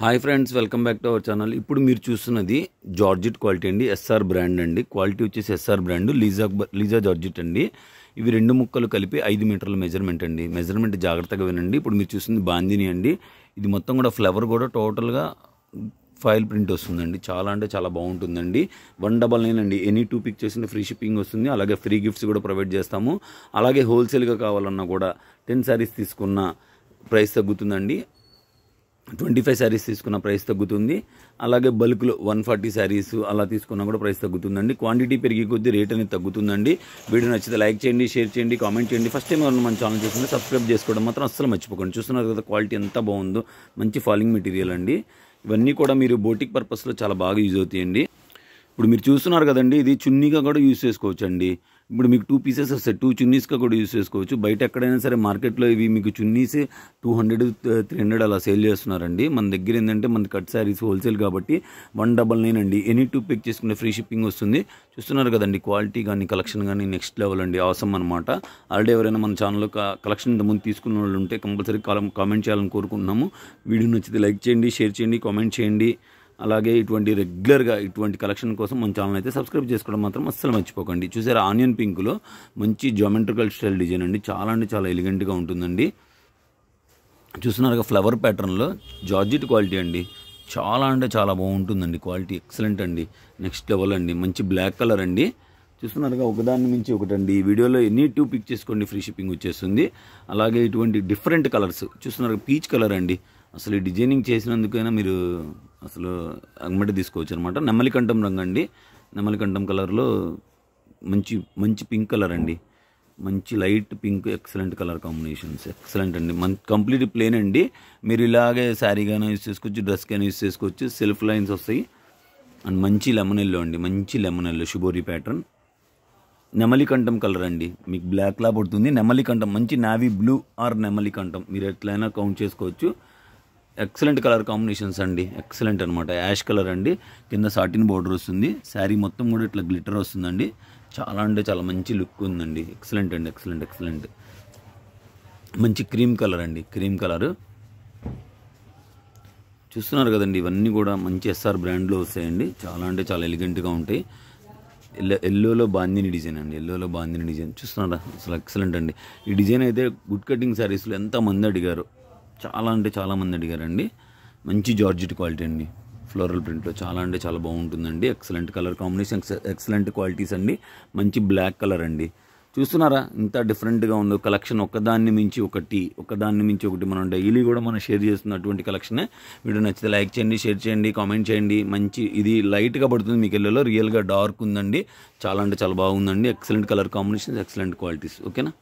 hi friends welcome back to our channel ఇప్పుడు మీరు చూస్తున్నది జార్జిట్ క్వాలిటీ అండి ఎస్ఆర్ బ్రాండ్ అండి క్వాలిటీ వచ్చేసి ఎస్ఆర్ బ్రాండ్ లీజా లీజా జార్జిట్ అండి ఇవి రెండు ముక్కలు కలిపి ఐదు మీటర్ల మెజర్మెంట్ అండి మెజర్మెంట్ జాగ్రత్తగా వినండి ఇప్పుడు మీరు చూస్తుంది బాందిని అండి ఇది మొత్తం కూడా ఫ్లవర్ కూడా టోటల్గా ఫైల్ ప్రింట్ వస్తుందండి చాలా అంటే చాలా బాగుంటుందండి వన్ డబల్ నైన్ అండి ఎనీ టూ పిక్ చేసిన ఫ్రీ షిప్పింగ్ వస్తుంది అలాగే ఫ్రీ గిఫ్ట్స్ కూడా ప్రొవైడ్ చేస్తాము అలాగే హోల్సేల్గా కావాలన్నా కూడా టెన్ శారీస్ తీసుకున్న ప్రైస్ తగ్గుతుందండి ట్వంటీ ఫైవ్ శారీస్ తీసుకున్న ప్రైస్ తగ్గుతుంది అలాగే బల్క్లో వన్ ఫార్టీ శారీస్ అలా తీసుకున్నా కూడా ప్రైస్ తగ్గుతుందండి క్వాంటిటీ పెరిగి కొద్దీ రేట్ అనేది తగ్గుతుందండి వీడియో నచ్చితే లైక్ చేయండి షేర్ చేయండి కామెంట్ చేయండి ఫస్ట్ టైం ఎవరైనా మన ఛానల్ చూస్తుంటే సబ్స్క్రైబ్ చేసుకోవడం మాత్రం అస్సలు మర్చిపోకండి చూస్తున్నారు కదా క్వాలిటీ ఎంత బాగుందో మంచి ఫాలింగ్ మెటీరియల్ అండి ఇవన్నీ కూడా మీరు బోటిక్ పర్పస్లో చాలా బాగా యూజ్ అవుతాయండి ఇప్పుడు మీరు చూస్తున్నారు కదండి ఇది చున్నీగా కూడా యూజ్ చేసుకోవచ్చండి ఇప్పుడు మీకు టూ పీసెస్ వస్తాయి టూ చున్నీస్గా కూడా యూస్ చేసుకోవచ్చు బయట ఎక్కడైనా సరే మార్కెట్లో ఇవి మీకు chunnis two hundred three hundred అలా సేల్ చేస్తున్నారండి మన దగ్గర ఏంటంటే మన కట్ శారీస్ హోల్సేల్ కాబట్టి వన్ డబల్ నైన్ అండి ఎనీ టూ పిక్ చేసుకునే ఫ్రీ షిప్పింగ్ వస్తుంది చూస్తున్నారు కదండి క్వాలిటీ కానీ కలెక్షన్ కానీ నెక్స్ట్ లెవెల్ అండి అవసరం అనమాట ఆల్రెడీ ఎవరైనా మన ఛానల్లో కలెక్షన్ ముందు తీసుకున్న వాళ్ళు ఉంటే కంపల్సరీ కామెంట్ చేయాలని కోరుకుంటున్నాము వీడియో నచ్చితే లైక్ చేయండి షేర్ చేయండి కామెంట్ చేయండి అలాగే ఇటువంటి రెగ్యులర్గా ఇటువంటి కలెక్షన్ కోసం మన ఛానల్ అయితే సబ్స్క్రైబ్ చేసుకోవడం మాత్రం అస్సలు మర్చిపోకండి చూసారా ఆనియన్ పింక్లో మంచి జామెట్రికల్ స్టైల్ డిజైన్ అండి చాలా అంటే చాలా ఎలిగెంట్గా ఉంటుందండి చూస్తున్నారు ఫ్లవర్ ప్యాటర్న్లో జార్జిట్ క్వాలిటీ అండి చాలా అంటే చాలా బాగుంటుందండి క్వాలిటీ ఎక్సలెంట్ అండి నెక్స్ట్ లెవెల్ అండి మంచి బ్లాక్ కలర్ అండి చూస్తున్నారుగా ఒకదాని మించి ఒకటండి ఈ వీడియోలో ఎన్ని టూ పిక్ చేసుకోండి ఫ్రీ షిప్పింగ్ వచ్చేస్తుంది అలాగే ఇటువంటి డిఫరెంట్ కలర్స్ చూస్తున్నారు పీచ్ కలర్ అండి అసలు ఈ డిజైనింగ్ చేసినందుకైనా మీరు అసలు అంగమటి తీసుకోవచ్చు అనమాట నెమ్మలికంఠం రంగు అండి నెమ్మలికంఠం కలర్లో మంచి మంచి పింక్ కలర్ అండి మంచి light pink excellent colour combinations excellent అండి మన కంప్లీట్ ప్లేన్ అండి మీరు ఇలాగే శారీగానే యూస్ చేసుకోవచ్చు డ్రెస్కైనా యూస్ చేసుకోవచ్చు సెల్ఫ్ లైన్స్ వస్తాయి అండ్ మంచి లెమన్ ఎల్లో అండి మంచి లెమన్ ఎల్లో శుభోరి ప్యాటర్న్ నెమలికంఠం కలర్ అండి మీకు బ్లాక్లా పడుతుంది నెమలికంఠం మంచి నావీ బ్లూ ఆర్ నెమలికంఠం మీరు ఎట్లయినా కౌంట్ చేసుకోవచ్చు ఎక్సలెంట్ కలర్ కాంబినేషన్స్ అండి ఎక్సలెంట్ అనమాట యాష్ కలర్ అండి కింద సాటిన్ బోర్డర్ వస్తుంది శారీ మొత్తం కూడా ఇట్లా గ్లిటర్ వస్తుందండి చాలా అంటే చాలా మంచి లుక్ ఉందండి ఎక్సలెంట్ అండి ఎక్సలెంట్ ఎక్సలెంట్ మంచి క్రీమ్ కలర్ అండి క్రీమ్ కలర్ చూస్తున్నారు కదండి ఇవన్నీ కూడా మంచి ఎస్ఆర్ బ్రాండ్లో వస్తాయండి చాలా అంటే చాలా ఎలిగెంట్గా ఉంటాయి ఎల్లో ఎల్లోలో బాందిని డిజైన్ అండి ఎల్లోలో బాందిని డిజైన్ చూస్తున్నారా అసలు ఎక్సలెంట్ అండి ఈ డిజైన్ అయితే గుడ్ కటింగ్ శారీస్లో ఎంతమంది అడిగారు చాలా అంటే చాలామంది అడిగారండి మంచి జార్జెట్ క్వాలిటీ అండి ఫ్లోరల్ ప్రింట్లో చాలా అంటే చాలా బాగుంటుందండి excellent colour combination excellent qualities అండి మంచి బ్లాక్ కలర్ అండి చూస్తున్నారా ఇంత డిఫరెంట్గా ఉంది కలెక్షన్ ఒకదాన్ని మించి ఒకటి ఒకదాన్ని మించి ఒకటి మనం డైలీ కూడా మనం షేర్ చేస్తున్నటువంటి కలెక్షనే వీడియో నచ్చితే లైక్ చేయండి షేర్ చేయండి కామెంట్ చేయండి మంచి ఇది లైట్గా పడుతుంది మీకు ఇళ్ళలో రియల్గా డార్క్ ఉందండి చాలా అంటే చాలా బాగుందండి excellent colour combinations excellent qualities ఓకేనా